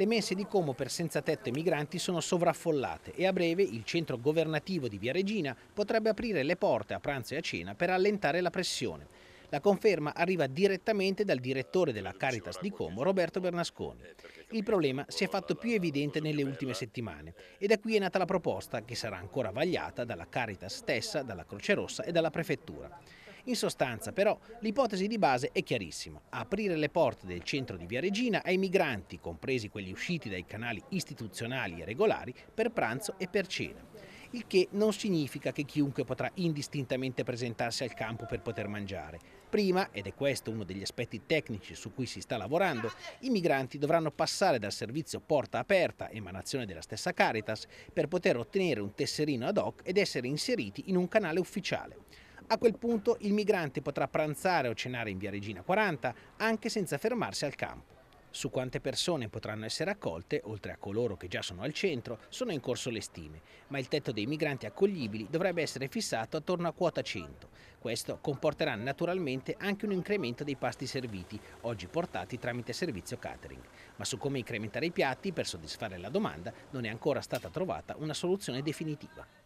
Le mense di Como per senza tetto e migranti sono sovraffollate e a breve il centro governativo di Via Regina potrebbe aprire le porte a pranzo e a cena per allentare la pressione. La conferma arriva direttamente dal direttore della Caritas di Como, Roberto Bernasconi. Il problema si è fatto più evidente nelle ultime settimane e da qui è nata la proposta che sarà ancora vagliata dalla Caritas stessa, dalla Croce Rossa e dalla Prefettura. In sostanza però l'ipotesi di base è chiarissima, aprire le porte del centro di Via Regina ai migranti, compresi quelli usciti dai canali istituzionali e regolari, per pranzo e per cena. Il che non significa che chiunque potrà indistintamente presentarsi al campo per poter mangiare. Prima, ed è questo uno degli aspetti tecnici su cui si sta lavorando, i migranti dovranno passare dal servizio porta aperta, emanazione della stessa Caritas, per poter ottenere un tesserino ad hoc ed essere inseriti in un canale ufficiale. A quel punto il migrante potrà pranzare o cenare in via Regina 40 anche senza fermarsi al campo. Su quante persone potranno essere accolte, oltre a coloro che già sono al centro, sono in corso le stime, ma il tetto dei migranti accoglibili dovrebbe essere fissato attorno a quota 100. Questo comporterà naturalmente anche un incremento dei pasti serviti, oggi portati tramite servizio catering. Ma su come incrementare i piatti per soddisfare la domanda non è ancora stata trovata una soluzione definitiva.